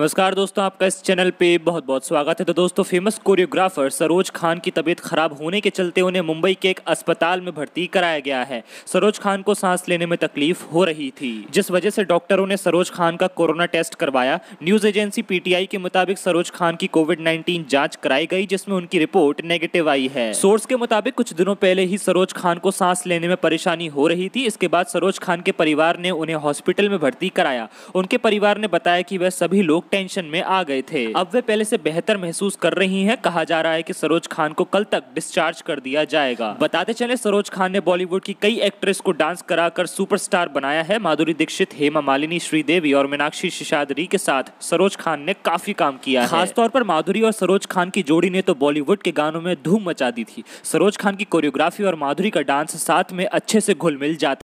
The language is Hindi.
नमस्कार दोस्तों आपका इस चैनल पे बहुत बहुत स्वागत है तो दोस्तों फेमस कोरियोग्राफर सरोज खान की तबीयत खराब होने के चलते उन्हें मुंबई के एक अस्पताल में भर्ती कराया गया है सरोज खान को सांस लेने में तकलीफ हो रही थी जिस वजह से डॉक्टरों ने सरोज खान का कोरोना टेस्ट करवाया न्यूज एजेंसी पीटीआई के मुताबिक सरोज खान की कोविड नाइन्टीन जाँच कराई गई जिसमे उनकी रिपोर्ट नेगेटिव आई है सोर्स के मुताबिक कुछ दिनों पहले ही सरोज खान को सांस लेने में परेशानी हो रही थी इसके बाद सरोज खान के परिवार ने उन्हें हॉस्पिटल में भर्ती कराया उनके परिवार ने बताया की वह सभी लोग टेंशन में आ गए थे अब वे पहले से बेहतर महसूस कर रही हैं कहा जा रहा है कि सरोज खान को कल तक डिस्चार्ज कर दिया जाएगा बताते चले सरोज खान ने बॉलीवुड की कई एक्ट्रेस को डांस कराकर सुपरस्टार बनाया है माधुरी दीक्षित हेमा मालिनी श्रीदेवी और मीनाक्षी शिशादरी के साथ सरोज खान ने काफी काम किया खासतौर पर माधुरी और सरोज खान की जोड़ी ने तो बॉलीवुड के गानों में धूम मचा दी थी सरोज खान की कोरियोग्राफी और माधुरी का डांस साथ में अच्छे से घुल मिल जाता